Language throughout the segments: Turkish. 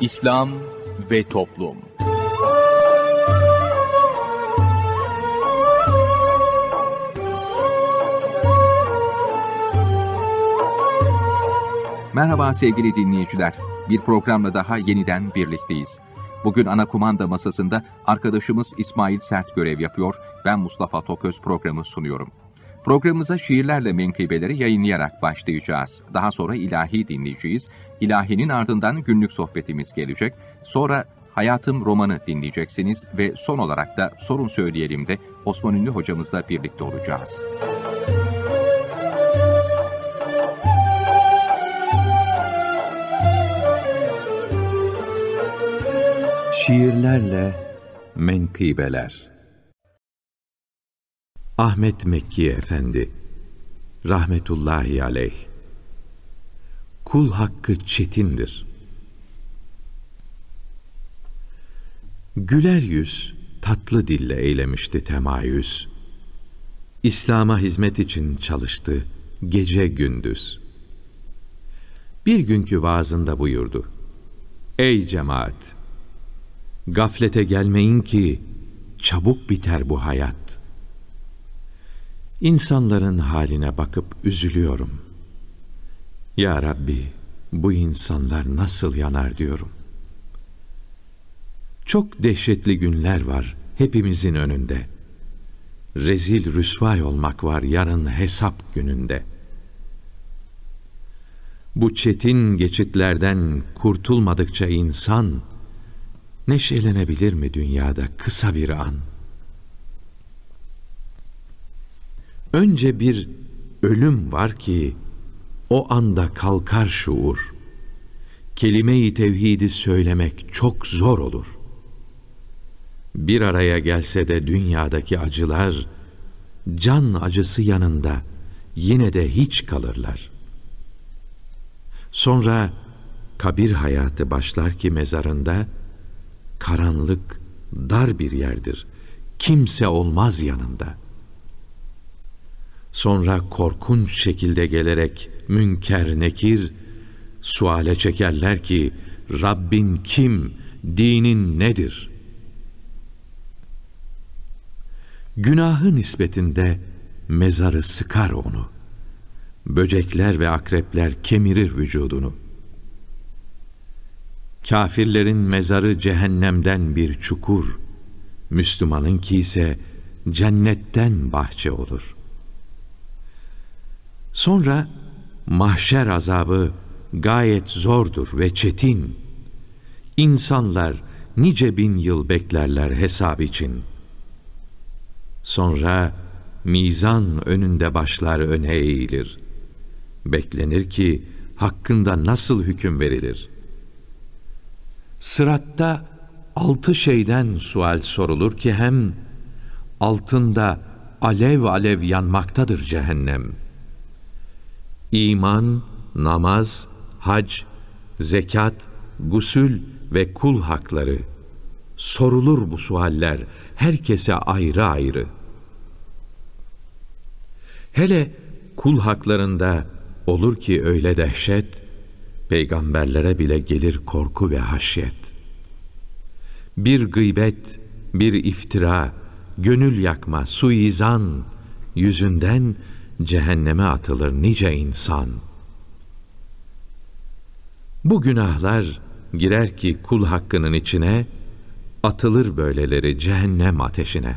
İslam ve Toplum Merhaba sevgili dinleyiciler. Bir programla daha yeniden birlikteyiz. Bugün ana kumanda masasında arkadaşımız İsmail Sert görev yapıyor. Ben Mustafa Toköz programı sunuyorum. Programımıza şiirlerle menkıbeleri yayınlayarak başlayacağız. Daha sonra ilahi dinleyeceğiz. İlahinin ardından günlük sohbetimiz gelecek. Sonra Hayatım romanı dinleyeceksiniz ve son olarak da Sorun Söyleyelim de Osman Ünlü hocamızla birlikte olacağız. Şiirlerle Menkıbeler Ahmet Mekki Efendi Rahmetullahi Aleyh Kul hakkı çetindir. Güler yüz, tatlı dille eylemişti temayüz. İslam'a hizmet için çalıştı, gece gündüz. Bir günkü vaazında buyurdu. Ey cemaat! Gaflete gelmeyin ki çabuk biter bu hayat. İnsanların haline bakıp üzülüyorum. Ya Rabbi, bu insanlar nasıl yanar diyorum. Çok dehşetli günler var hepimizin önünde. Rezil rüsvay olmak var yarın hesap gününde. Bu çetin geçitlerden kurtulmadıkça insan neşelenebilir mi dünyada kısa bir an?'' Önce bir ölüm var ki o anda kalkar şuur. Kelime-i tevhidi söylemek çok zor olur. Bir araya gelse de dünyadaki acılar, can acısı yanında yine de hiç kalırlar. Sonra kabir hayatı başlar ki mezarında, karanlık, dar bir yerdir. Kimse olmaz yanında.'' Sonra korkunç şekilde gelerek münker nekir, suale çekerler ki Rabbin kim, dinin nedir? Günahı nispetinde mezarı sıkar onu. Böcekler ve akrepler kemirir vücudunu. Kafirlerin mezarı cehennemden bir çukur, Müslümanın ki ise cennetten bahçe olur.'' Sonra mahşer azabı gayet zordur ve çetin. İnsanlar nice bin yıl beklerler hesap için. Sonra mizan önünde başlar öne eğilir. Beklenir ki hakkında nasıl hüküm verilir? Sıratta altı şeyden sual sorulur ki hem altında alev alev yanmaktadır cehennem.'' iman, namaz, hac, zekat, gusül ve kul hakları. Sorulur bu sualler herkese ayrı ayrı. Hele kul haklarında olur ki öyle dehşet, peygamberlere bile gelir korku ve haşyet. Bir gıybet, bir iftira, gönül yakma, suizan yüzünden cehenneme atılır nice insan. Bu günahlar girer ki kul hakkının içine, atılır böyleleri cehennem ateşine.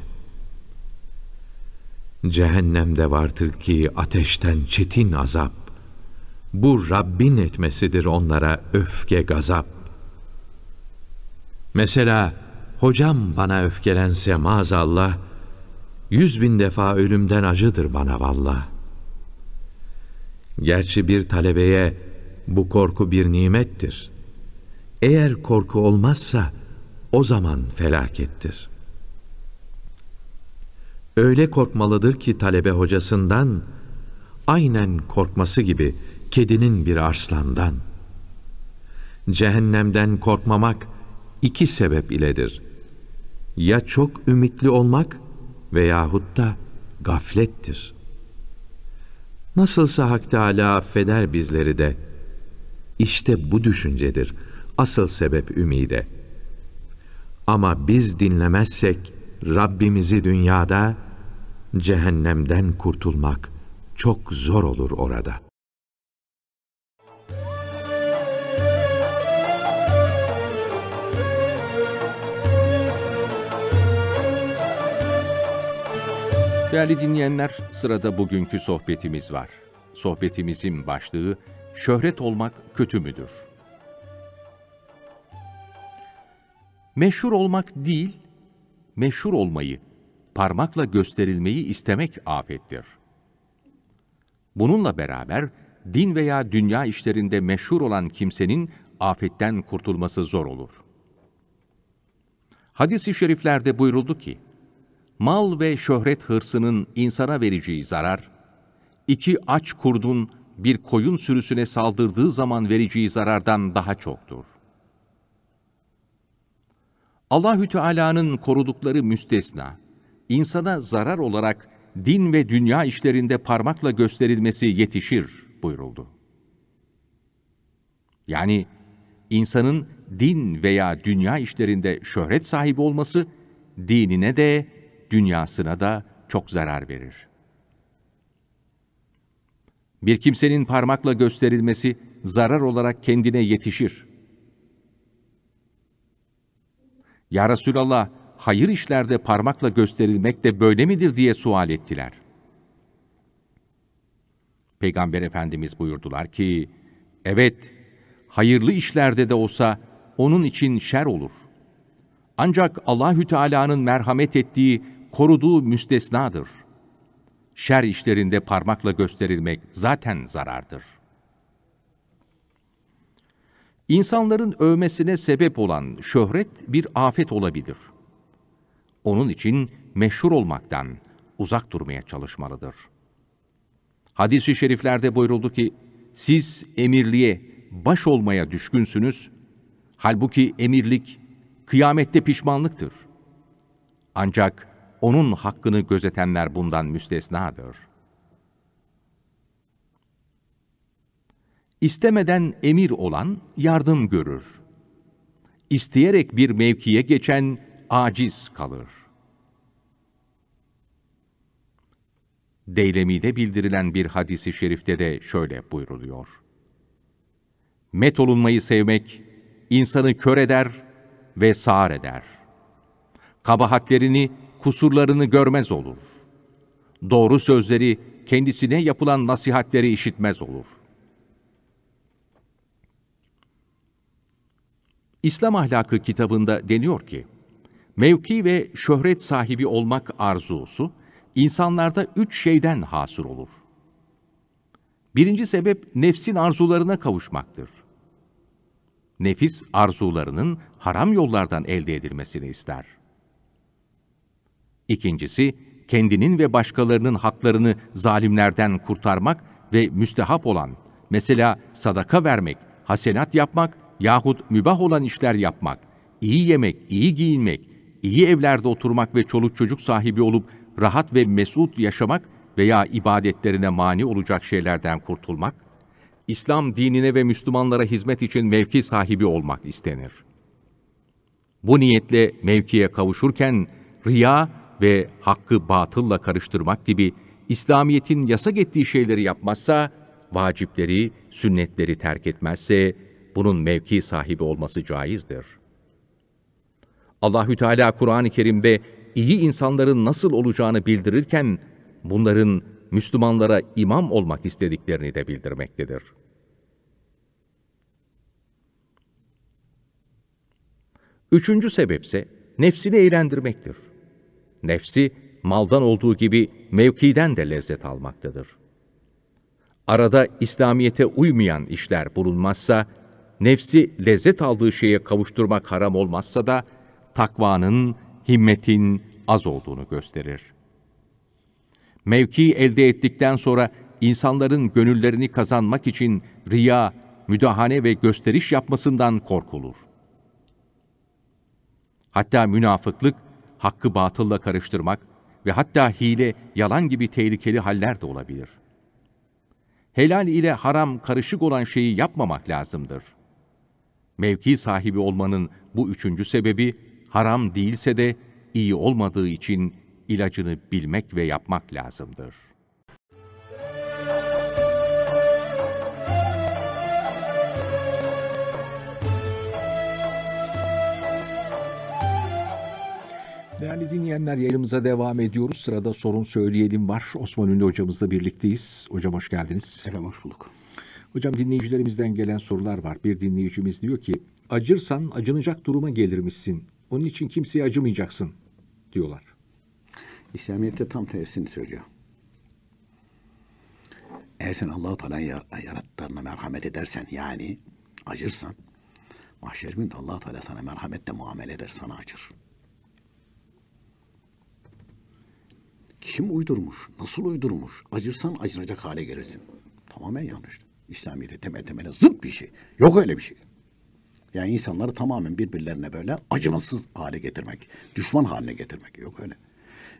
Cehennemde vardır ki ateşten çetin azap, bu Rabbin etmesidir onlara öfke gazap. Mesela hocam bana öfkelense maazallah, yüz bin defa ölümden acıdır bana vallah. Gerçi bir talebeye bu korku bir nimettir. Eğer korku olmazsa o zaman felakettir. Öyle korkmalıdır ki talebe hocasından, aynen korkması gibi kedinin bir arslandan. Cehennemden korkmamak iki sebep iledir. Ya çok ümitli olmak veyahut da gaflettir.'' Nasılsa Hak Teâlâ affeder bizleri de. İşte bu düşüncedir. Asıl sebep ümide. Ama biz dinlemezsek Rabbimizi dünyada, cehennemden kurtulmak çok zor olur orada.'' Değerli dinleyenler, sırada bugünkü sohbetimiz var. Sohbetimizin başlığı Şöhret olmak kötü müdür? Meşhur olmak değil, meşhur olmayı, parmakla gösterilmeyi istemek afettir. Bununla beraber din veya dünya işlerinde meşhur olan kimsenin afetten kurtulması zor olur. Hadis-i şeriflerde buyuruldu ki, mal ve şöhret hırsının insana vereceği zarar, iki aç kurdun bir koyun sürüsüne saldırdığı zaman vereceği zarardan daha çoktur. Allahü Teala'nın korudukları müstesna, insana zarar olarak din ve dünya işlerinde parmakla gösterilmesi yetişir buyuruldu. Yani insanın din veya dünya işlerinde şöhret sahibi olması dinine de dünyasına da çok zarar verir. Bir kimsenin parmakla gösterilmesi zarar olarak kendine yetişir. Ya Resulallah, hayır işlerde parmakla gösterilmek de böyle midir diye sual ettiler. Peygamber Efendimiz buyurdular ki, evet, hayırlı işlerde de olsa onun için şer olur. Ancak Allahü Teala'nın merhamet ettiği koruduğu müstesnadır. Şer işlerinde parmakla gösterilmek zaten zarardır. İnsanların övmesine sebep olan şöhret bir afet olabilir. Onun için meşhur olmaktan uzak durmaya çalışmalıdır. Hadis-i şeriflerde buyuruldu ki, siz emirliğe, baş olmaya düşkünsünüz, halbuki emirlik kıyamette pişmanlıktır. Ancak onun hakkını gözetenler bundan müstesnadır. İstemeden emir olan yardım görür. İsteyerek bir mevkiye geçen aciz kalır. Deylemi'de bildirilen bir hadisi şerifte de şöyle buyruluyor. Met olunmayı sevmek, insanı kör eder ve sağır eder. Kabahatlerini kusurlarını görmez olur. Doğru sözleri, kendisine yapılan nasihatleri işitmez olur. İslam Ahlakı kitabında deniyor ki, mevki ve şöhret sahibi olmak arzusu, insanlarda üç şeyden hasır olur. Birinci sebep nefsin arzularına kavuşmaktır. Nefis arzularının haram yollardan elde edilmesini ister.'' İkincisi, kendinin ve başkalarının haklarını zalimlerden kurtarmak ve müstehap olan, mesela sadaka vermek, hasenat yapmak yahut mübah olan işler yapmak, iyi yemek, iyi giyinmek, iyi evlerde oturmak ve çoluk çocuk sahibi olup rahat ve mesut yaşamak veya ibadetlerine mani olacak şeylerden kurtulmak, İslam dinine ve Müslümanlara hizmet için mevki sahibi olmak istenir. Bu niyetle mevkiye kavuşurken riya ve hakkı batılla karıştırmak gibi İslamiyet'in yasak ettiği şeyleri yapmazsa, vacipleri, sünnetleri terk etmezse bunun mevki sahibi olması caizdir. Allahü Teala Kur'an-ı Kerim'de iyi insanların nasıl olacağını bildirirken bunların Müslümanlara imam olmak istediklerini de bildirmektedir. Üçüncü sebepse nefsini eğlendirmektir nefsi maldan olduğu gibi mevkiden de lezzet almaktadır. Arada İslamiyete uymayan işler bulunmazsa, nefsi lezzet aldığı şeye kavuşturmak haram olmazsa da takvanın, himmetin az olduğunu gösterir. Mevki elde ettikten sonra insanların gönüllerini kazanmak için riya, müdahane ve gösteriş yapmasından korkulur. Hatta münafıklık hakkı batılla karıştırmak ve hatta hile, yalan gibi tehlikeli haller de olabilir. Helal ile haram karışık olan şeyi yapmamak lazımdır. Mevki sahibi olmanın bu üçüncü sebebi, haram değilse de iyi olmadığı için ilacını bilmek ve yapmak lazımdır. Değerli dinleyenler yayınımıza devam ediyoruz. Sırada sorun söyleyelim var. Osman Ünlü hocamızla birlikteyiz. Hocam hoş geldiniz. Efendim hoş bulduk. Hocam dinleyicilerimizden gelen sorular var. Bir dinleyicimiz diyor ki acırsan acınacak duruma gelirmişsin. Onun için kimseye acımayacaksın diyorlar. İslamiyet'te tam tersini söylüyor. Eğer sen Allah-u Teala'nın yarattıklarına merhamet edersen yani acırsan mahşer günde allah Teala sana merhametle muamele eder sana acır. Kim uydurmuş? Nasıl uydurmuş? Acırsan acınacak hale gelirsin. Tamamen yanlış. İslamiyet'e temel temele zıt bir şey. Yok öyle bir şey. Yani insanları tamamen birbirlerine böyle acımasız hale getirmek, düşman haline getirmek yok öyle.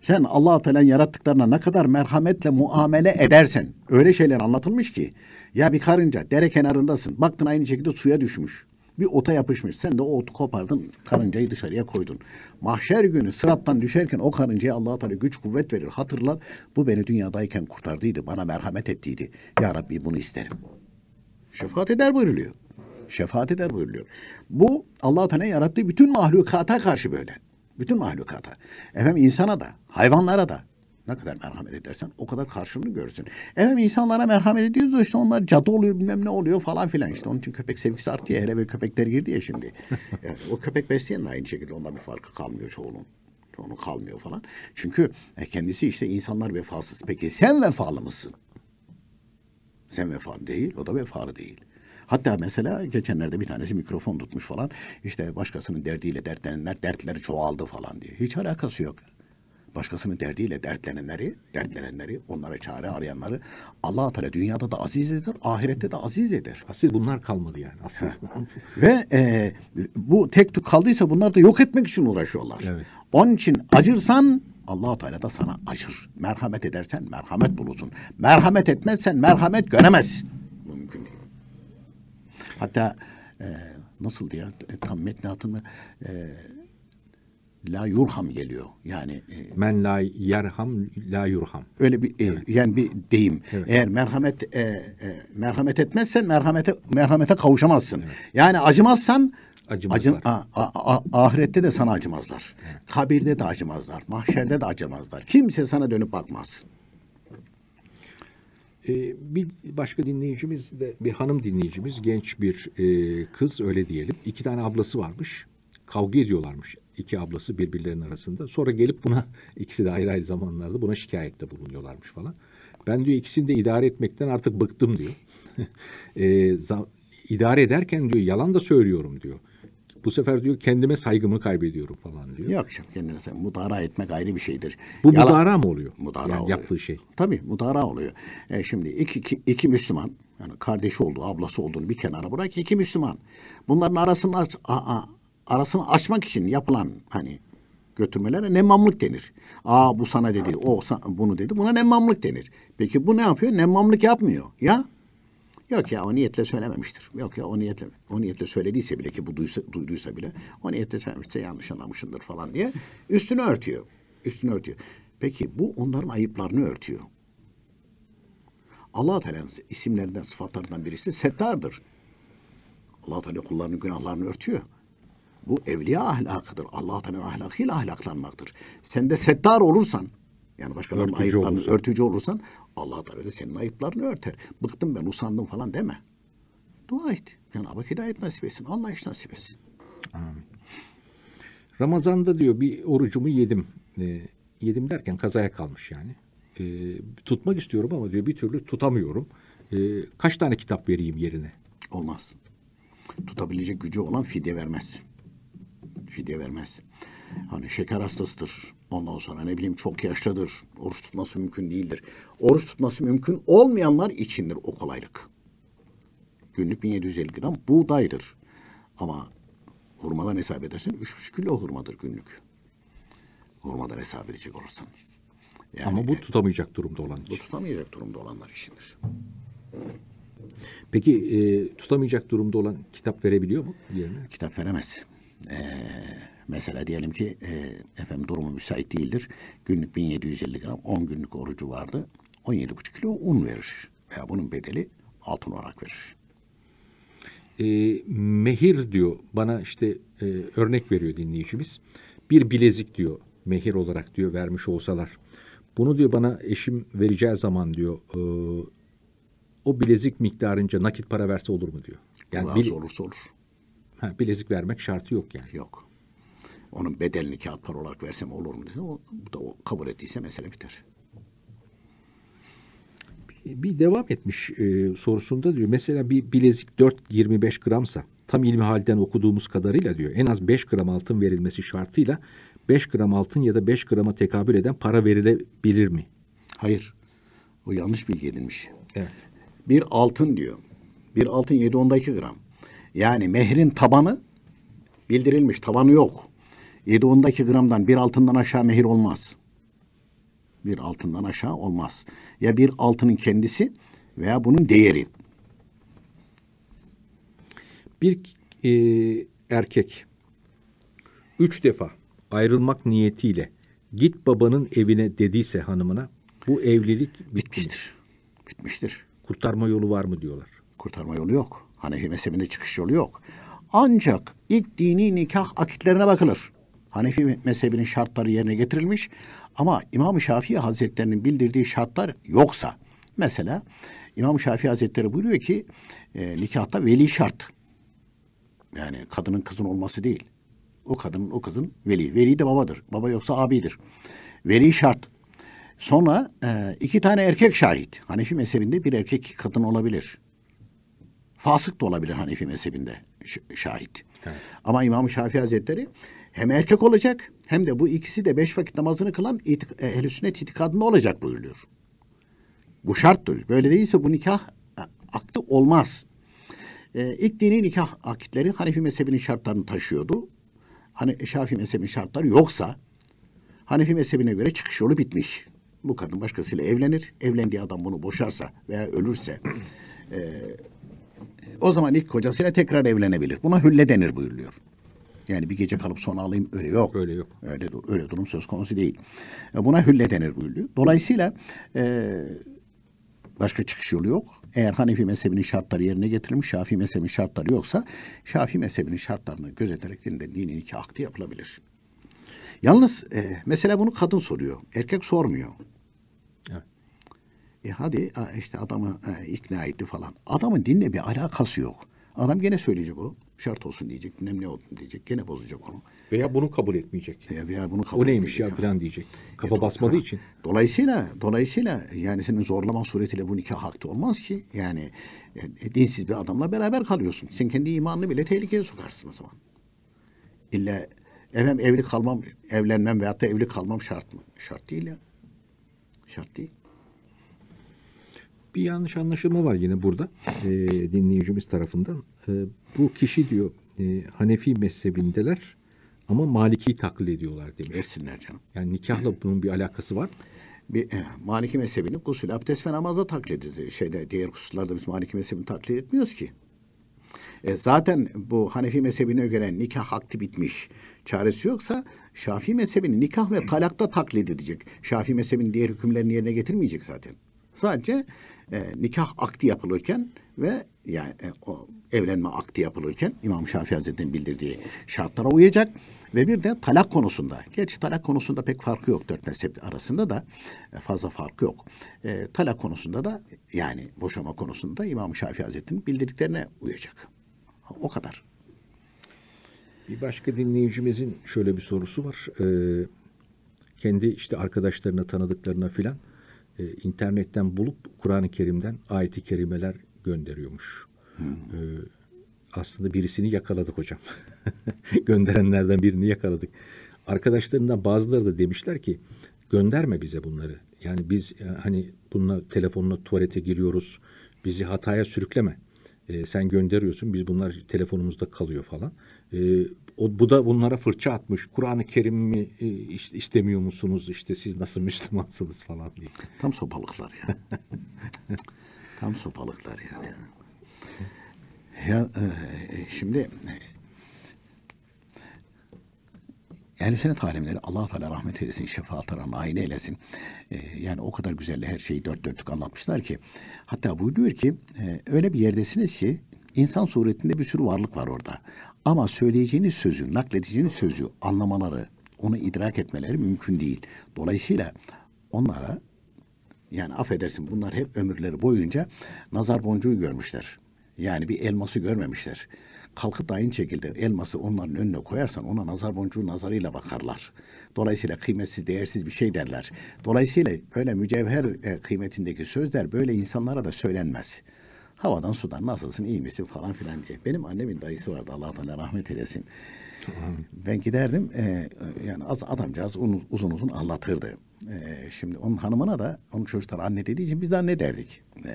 Sen Allah Teala'nın yarattıklarına ne kadar merhametle muamele edersen öyle şeyler anlatılmış ki ya bir karınca dere kenarındasın baktın aynı şekilde suya düşmüş bir ota yapışmış. Sen de o otu kopardın, karıncayı dışarıya koydun. Mahşer günü sırattan düşerken o karıncaya allah Teala güç kuvvet verir. Hatırlar bu beni dünyadayken kurtardıydı, bana merhamet ettiydi. Ya Rabbi bunu isterim. Şefaat eder buyuruluyor. Şefaat eder buyuruluyor. Bu allah Teala yarattığı bütün mahlukata karşı böyle. Bütün mahlukata. Efendim insana da, hayvanlara da, ne kadar merhamet edersen o kadar karşılığını görürsün. Evet insanlara merhamet ediyoruz işte onlar cadı oluyor bilmem ne oluyor falan filan. işte onun için köpek sevgisi artıyor her eve köpekler girdi ya şimdi. Yani o köpek besleyen de aynı şekilde ondan bir farkı kalmıyor çoğunun. Çoğunun kalmıyor falan. Çünkü e, kendisi işte insanlar vefasız. Peki sen vefalı mısın? Sen vefalı değil, o da vefalı değil. Hatta mesela geçenlerde bir tanesi mikrofon tutmuş falan. İşte başkasının derdiyle dertlenenler dertleri çoğaldı falan diye. Hiç alakası yok başkasının derdiyle dertlenenleri, dertlenenleri, onlara çare arayanları Allah Teala dünyada da aziz eder, ahirette de aziz eder. Asil bunlar kalmadı yani aslında. Ve e, bu tek tük kaldıysa bunlar da yok etmek için uğraşıyorlar. Evet. Onun için acırsan allah Teala da sana acır. Merhamet edersen merhamet bulursun. Merhamet etmezsen merhamet göremezsin. mümkün değil. Hatta e, nasıl diye tam metni hatırlamıyorum. E, la yurham geliyor. Yani e, men la yerham la yurham. Öyle bir e, evet. yani bir deyim. Evet. Eğer merhamet e, e, merhamet etmezsen merhamete merhamete kavuşamazsın. Evet. Yani acımazsan acımazlar. Acım, a, a, a, ahirette de sana acımazlar. Evet. Kabirde de acımazlar. Mahşerde de acımazlar. Kimse sana dönüp bakmaz. Ee, bir başka dinleyicimiz de bir hanım dinleyicimiz genç bir e, kız öyle diyelim. İki tane ablası varmış. Kavga ediyorlarmış iki ablası birbirlerinin arasında. Sonra gelip buna ikisi de ayrı ayrı zamanlarda buna şikayette bulunuyorlarmış falan. Ben diyor ikisini de idare etmekten artık bıktım diyor. e, idare ederken diyor yalan da söylüyorum diyor. Bu sefer diyor kendime saygımı kaybediyorum falan diyor. Yok canım kendine sen mudara etmek ayrı bir şeydir. Bu yalan, mudara mı oluyor? Mudara yani oluyor. Yaptığı şey. Tabii mudara oluyor. E, şimdi iki, iki, iki Müslüman yani kardeşi olduğu, ablası olduğunu bir kenara bırak. İki Müslüman. Bunların arasının arasını açmak için yapılan hani götürmelere nemmamlık denir. Aa bu sana dedi, o bunu dedi. Buna nemmamlık denir. Peki bu ne yapıyor? Nemmamlık yapmıyor. Ya Yok ya o niyetle söylememiştir. Yok ya o niyetle o niyetle söylediyse bile ki bu duysa, duyduysa bile o niyetle söylemişse yanlış anlamışındır falan diye üstünü örtüyor. Üstünü örtüyor. Peki bu onların ayıplarını örtüyor. Allah Teala'nın isimlerinden sıfatlarından birisi settardır. Allah Teala kullarının günahlarını örtüyor. Bu evliya ahlakıdır. Allah Teala ahlakıyla ahlaklanmaktır. Sen de settar olursan yani başkalarının örtücü ayıplarını olursan. örtücü olursan Allah Teala da senin ayıplarını örter. Bıktım ben usandım falan deme. Dua et. Yani abak hidayet nasip etsin. iş nasip etsin. Amin. Ramazan'da diyor bir orucumu yedim. E, yedim derken kazaya kalmış yani. E, tutmak istiyorum ama diyor bir türlü tutamıyorum. E, kaç tane kitap vereyim yerine? Olmaz. Tutabilecek gücü olan fide vermez fidye vermez. Hani şeker hastasıdır. Ondan sonra ne bileyim çok yaşlıdır. Oruç tutması mümkün değildir. Oruç tutması mümkün olmayanlar içindir o kolaylık. Günlük 1750 gram buğdaydır. Ama hurmadan hesap edersen 3,5 kilo hurmadır günlük. Hurmadan hesap edecek olursan. Yani, Ama bu e, tutamayacak durumda olan Bu tutamayacak durumda olanlar içindir. Peki e, tutamayacak durumda olan kitap verebiliyor mu? Yerine? Kitap veremez e, mesela diyelim ki e, efendim durumu müsait değildir. Günlük 1750 gram 10 günlük orucu vardı. 17,5 kilo un verir. Veya bunun bedeli altın olarak verir. E, mehir diyor bana işte e, örnek veriyor dinleyicimiz. Bir bilezik diyor mehir olarak diyor vermiş olsalar. Bunu diyor bana eşim vereceği zaman diyor e, o bilezik miktarınca nakit para verse olur mu diyor. Yani Biraz olursa olur. Ha, bilezik vermek şartı yok yani. Yok. Onun bedelini kağıt para olarak versem olur mu dedi. O, bu da o kabul ettiyse mesele biter. Bir, bir devam etmiş e, sorusunda diyor. Mesela bir bilezik 4-25 gramsa tam ilmi halden okuduğumuz kadarıyla diyor en az 5 gram altın verilmesi şartıyla 5 gram altın ya da 5 grama tekabül eden para verilebilir mi? Hayır. O yanlış bilgi edilmiş. Evet. Bir altın diyor. Bir altın 7-10'da 2 gram. Yani mehrin tabanı bildirilmiş, tabanı yok. 7 ondaki gramdan bir altından aşağı mehir olmaz. Bir altından aşağı olmaz. Ya bir altının kendisi veya bunun değeri. Bir e, erkek üç defa ayrılmak niyetiyle git babanın evine dediyse hanımına bu evlilik bitmiştir. Bitmiştir. Kurtarma yolu var mı diyorlar. Kurtarma yolu yok. Hani Hanefi mezhebinde çıkış yolu yok. Ancak ilk dini nikah akitlerine bakılır. Hanefi mezhebinin şartları yerine getirilmiş ama İmam Şafii Hazretlerinin bildirdiği şartlar yoksa mesela İmam Şafii Hazretleri buyuruyor ki e, nikahta veli şart. Yani kadının kızın olması değil. O kadının o kızın veli. Veli de babadır. Baba yoksa abidir. Veli şart. Sonra e, iki tane erkek şahit. Hanefi mezhebinde bir erkek kadın olabilir fasık da olabilir Hanefi mezhebinde şahit. Evet. Ama İmam Şafii Hazretleri hem erkek olacak hem de bu ikisi de beş vakit namazını kılan itik, e, ehl-i sünnet itikadında olacak buyuruyor. Bu şarttır. Böyle değilse bu nikah e, aktı olmaz. Ee, ilk dini nikah akitleri Hanefi mezhebinin şartlarını taşıyordu. Hani Şafii mezhebinin şartları yoksa Hanefi mezhebine göre çıkış yolu bitmiş. Bu kadın başkasıyla evlenir. Evlendiği adam bunu boşarsa veya ölürse e, o zaman ilk kocasıyla tekrar evlenebilir. Buna hülle denir buyuruluyor. Yani bir gece kalıp son alayım öyle yok. Öyle yok. Öyle, öyle durum söz konusu değil. E, buna hülle denir buyuruluyor. Dolayısıyla e, başka çıkış yolu yok. Eğer Hanefi mezhebinin şartları yerine getirilmiş, Şafii mezhebinin şartları yoksa Şafii mezhebinin şartlarını gözeterek dinin, dinin iki akdi yapılabilir. Yalnız e, mesela bunu kadın soruyor. Erkek sormuyor. Evet. E hadi e, işte adamı e, ikna etti falan. Adamın dinle bir alakası yok. Adam gene söyleyecek o. Şart olsun diyecek. Bilmem ne oldu diyecek. Gene bozacak onu. Veya bunu kabul etmeyecek. Ya e, veya bunu kabul O neymiş ya falan diyecek. E, Kafa e, basmadığı ha. için. Dolayısıyla dolayısıyla yani senin zorlama suretiyle bu nikah hakkı olmaz ki. Yani e, dinsiz bir adamla beraber kalıyorsun. Sen kendi imanını bile tehlikeye sokarsın o zaman. İlla efendim evli kalmam, evlenmem veyahut da evli kalmam şart mı? Şart değil ya. Şart değil bir yanlış anlaşılma var yine burada e, dinleyicimiz tarafından. E, bu kişi diyor e, Hanefi mezhebindeler ama maliki taklit ediyorlar demiş. Etsinler canım. Yani nikahla bunun bir alakası var Bir, e, Maliki mezhebini gusül, abdest ve namaza taklit ediyoruz. Şeyde, diğer hususlarda biz Maliki mezhebini taklit etmiyoruz ki. E, zaten bu Hanefi mezhebine göre nikah hakti bitmiş. Çaresi yoksa Şafii mezhebini nikah ve talakta taklit edecek. Şafii mezhebinin diğer hükümlerini yerine getirmeyecek zaten. Sadece e, nikah akti yapılırken ve yani e, o evlenme akti yapılırken İmam Şafii Hazretleri'nin bildirdiği şartlara uyacak ve bir de talak konusunda. Gerçi talak konusunda pek farkı yok dört mezhep arasında da e, fazla farkı yok. E, talak konusunda da yani boşama konusunda İmam Şafii Hazretleri'nin bildirdiklerine uyacak. O kadar. Bir başka dinleyicimizin şöyle bir sorusu var. Ee, kendi işte arkadaşlarına, tanıdıklarına filan e, internetten bulup Kur'an-ı Kerim'den ayeti kerimeler gönderiyormuş. Hmm. E, aslında birisini yakaladık hocam. Gönderenlerden birini yakaladık. Arkadaşlarından bazıları da demişler ki gönderme bize bunları. Yani biz e, hani bununla telefonla tuvalete giriyoruz. Bizi hataya sürükleme. E, sen gönderiyorsun. Biz bunlar telefonumuzda kalıyor falan. E, o, bu da bunlara fırça atmış. Kur'an-ı Kerim mi e, işte, istemiyor musunuz? İşte siz nasıl Müslümansınız falan diye. Tam sopalıklar ya. Tam sopalıklar yani. Ya e, e şimdi e, yani sünnet talimleri allah Teala rahmet eylesin, şefaatlerine nail eylesin. Ee, yani o kadar güzel her şeyi dört dörtlük anlatmışlar ki. Hatta buyuruyor ki e, öyle bir yerdesiniz ki insan suretinde bir sürü varlık var orada. Ama söyleyeceğiniz sözü, nakledeceğiniz sözü anlamaları, onu idrak etmeleri mümkün değil. Dolayısıyla onlara yani affedersin bunlar hep ömürleri boyunca nazar boncuğu görmüşler. Yani bir elması görmemişler. Kalkıp da aynı şekilde elması onların önüne koyarsan ona nazar boncuğu nazarıyla bakarlar. Dolayısıyla kıymetsiz, değersiz bir şey derler. Dolayısıyla öyle mücevher e, kıymetindeki sözler böyle insanlara da söylenmez havadan sudan nasılsın iyi misin falan filan diye. Benim annemin dayısı vardı Allah Teala rahmet eylesin. Ben giderdim e, e yani az adamcağız uzun uzun, anlatırdı. E, şimdi onun hanımına da onun çocuklar anne dediği için biz de anne derdik. E,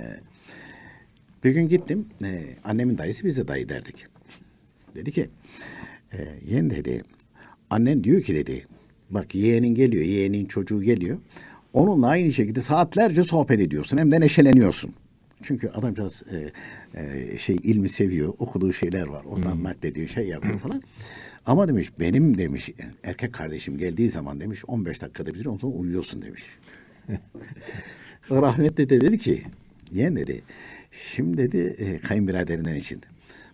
bir gün gittim e, annemin dayısı biz de dayı derdik. Dedi ki e, yeğen dedi annen diyor ki dedi bak yeğenin geliyor yeğenin çocuğu geliyor. Onunla aynı şekilde saatlerce sohbet ediyorsun hem de neşeleniyorsun. Çünkü adamcağız e, e, şey ilmi seviyor, okuduğu şeyler var. Ondan hmm. naklediyor, şey yapıyor hmm. falan. Ama demiş benim demiş erkek kardeşim geldiği zaman demiş 15 dakikada bitir ondan sonra uyuyorsun demiş. Rahmetli de dedi ki yeğen dedi şimdi dedi e, kayınbiraderinden için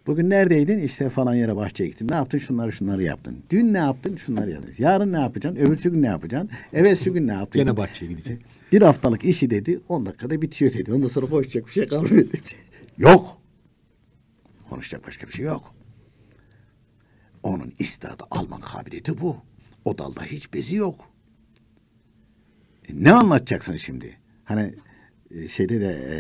Bugün neredeydin? İşte falan yere bahçeye gittim. Ne yaptın? Şunları şunları yaptın. Dün ne yaptın? Şunları yaptın. Yarın ne yapacaksın? Öbürsü gün ne yapacaksın? Evet gün ne yaptın? Gene bahçeye gideceksin. E, bir haftalık işi dedi. On dakikada bitiyor dedi. Ondan sonra konuşacak bir şey kalmıyor dedi. yok. Konuşacak başka bir şey yok. Onun istadı alma kabiliyeti bu. O dalda hiç bezi yok. E, ne anlatacaksın şimdi? Hani e, şeyde de e,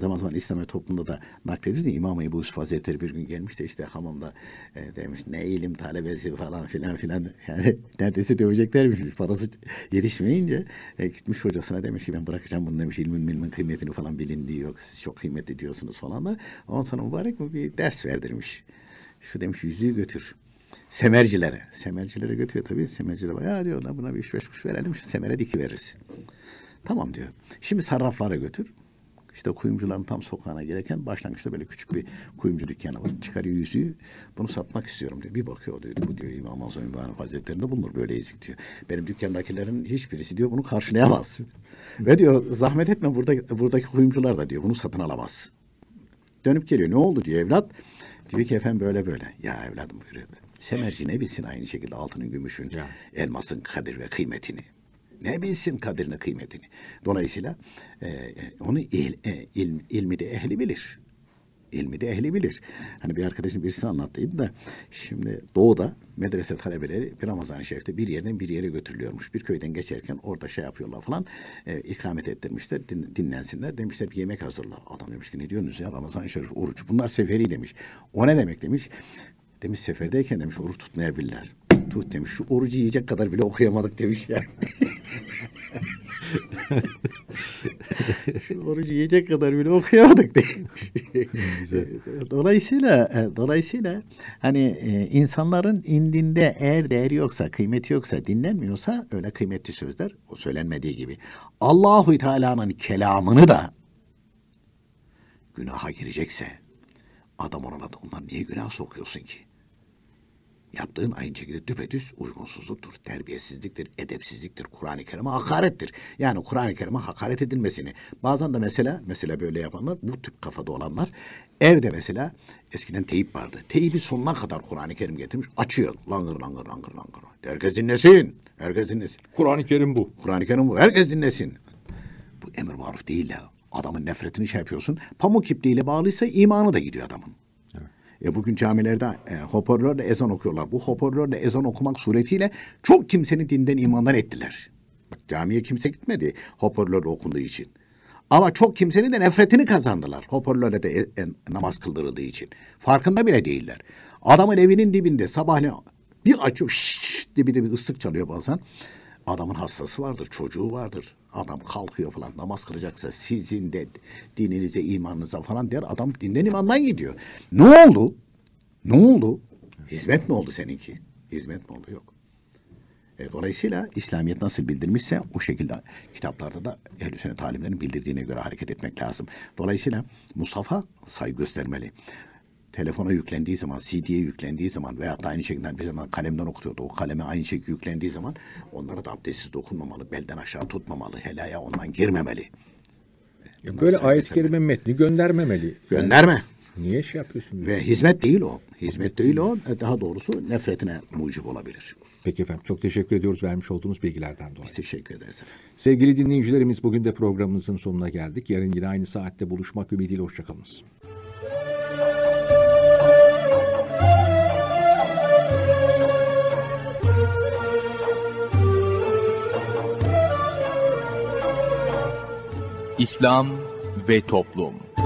zaman zaman İslam toplumunda da naklediyoruz ya İmam Ebu Yusuf Hazretleri bir gün gelmiş de işte hamamda e, demiş ne ilim talebesi falan filan filan yani neredeyse döveceklermiş parası yetişmeyince e, gitmiş hocasına demiş ki ben bırakacağım bunu demiş ilmin ilmin kıymetini falan bilindiği yok siz çok kıymetli diyorsunuz falan da ondan sonra mübarek mi bir ders verdirmiş. Şu demiş yüzüğü götür semercilere. Semercilere götürüyor tabii. semercilere bak ya diyor buna bir üç beş kuş verelim şu semere diki veririz. Tamam diyor. Şimdi sarraflara götür. İşte kuyumcuların tam sokağına gereken başlangıçta böyle küçük bir kuyumcu dükkanı var. Çıkarıyor yüzüğü. Bunu satmak istiyorum diyor. Bir bakıyor diyor. Bu diyor İmam Azam Mübarek Hazretleri'nde bulunur böyle ezik diyor. Benim dükkandakilerin hiçbirisi diyor bunu karşılayamaz. Ve diyor zahmet etme burada, buradaki kuyumcular da diyor bunu satın alamaz. Dönüp geliyor. Ne oldu diyor evlat. Diyor ki efendim böyle böyle. Ya evladım buyuruyor. Semerci ne bilsin aynı şekilde altının, gümüşün, ya. elmasın kadir ve kıymetini. Ne bilsin kadrini kıymetini. Dolayısıyla e, e, onu il, e, il, ilmi de ehli bilir. İlmi de ehli bilir. Hani bir arkadaşım birisi anlattıydı da şimdi doğuda medrese talebeleri bir Ramazan-ı Şerif'te bir yerden bir yere götürülüyormuş. Bir köyden geçerken orada şey yapıyorlar falan e, ikamet ettirmişler din, dinlensinler. Demişler bir yemek hazırla. Adam demiş ki ne diyorsunuz ya Ramazan-ı Şerif oruç bunlar seferi demiş. O ne demek demiş. Demiş seferdeyken demiş oruç tutmayabilirler. Tuh demiş şu orucu yiyecek kadar bile okuyamadık demiş yani. şu orucu yiyecek kadar bile okuyamadık demiş. dolayısıyla e, dolayısıyla hani e, insanların indinde eğer değeri yoksa, kıymeti yoksa, dinlenmiyorsa öyle kıymetli sözler o söylenmediği gibi. Allahu Teala'nın kelamını da günaha girecekse adam ona da onlar niye günah sokuyorsun ki? yaptığın aynı şekilde düpedüz uygunsuzluktur, terbiyesizliktir, edepsizliktir, Kur'an-ı Kerim'e hakarettir. Yani Kur'an-ı Kerim'e hakaret edilmesini. Bazen de mesela, mesela böyle yapanlar, bu tip kafada olanlar, evde mesela eskiden teyip vardı. Teyibi sonuna kadar Kur'an-ı Kerim getirmiş, açıyor. Langır langır langır langır. Herkes dinlesin, herkes dinlesin. Kur'an-ı Kerim bu. Kur'an-ı Kerim bu, herkes dinlesin. Bu emir maruf değil ya. Adamın nefretini şey yapıyorsun. Pamuk ipliğiyle bağlıysa imanı da gidiyor adamın. E bugün camilerde e, hoparlörle ezan okuyorlar. Bu hoparlörle ezan okumak suretiyle çok kimsenin dinden imandan ettiler. Bak camiye kimse gitmedi hoparlör okunduğu için. Ama çok kimsenin de nefretini kazandılar. Hoparlörle de e, e, namaz kıldırıldığı için. Farkında bile değiller. Adamın evinin dibinde sabahleyin bir açıyor şşş diye bir bir ıslık çalıyor bazen. Adamın hastası vardır, çocuğu vardır. Adam kalkıyor falan namaz kılacaksa sizin de dininize, imanınıza falan der. Adam dinden imandan gidiyor. Ne oldu? Ne oldu? Hizmet mi oldu seninki? Hizmet mi oldu? Yok. E, dolayısıyla İslamiyet nasıl bildirmişse o şekilde kitaplarda da ehl sünnet talimlerinin bildirdiğine göre hareket etmek lazım. Dolayısıyla Musaf'a saygı göstermeli telefona yüklendiği zaman, CD'ye yüklendiği zaman veya da aynı şekilde bir zaman kalemden okutuyordu. O kaleme aynı şekilde yüklendiği zaman onlara da abdestsiz dokunmamalı, belden aşağı tutmamalı, helaya ondan girmemeli. Ya böyle ayet kerime metni göndermemeli. Gönderme. Niye şey yapıyorsun? Ve hizmet değil o. Hizmet değil o. E, daha doğrusu nefretine mucib olabilir. Peki efendim çok teşekkür ediyoruz vermiş olduğunuz bilgilerden dolayı. Biz teşekkür ederiz efendim. Sevgili dinleyicilerimiz bugün de programımızın sonuna geldik. Yarın yine aynı saatte buluşmak ümidiyle hoşçakalınız. İslam ve Toplum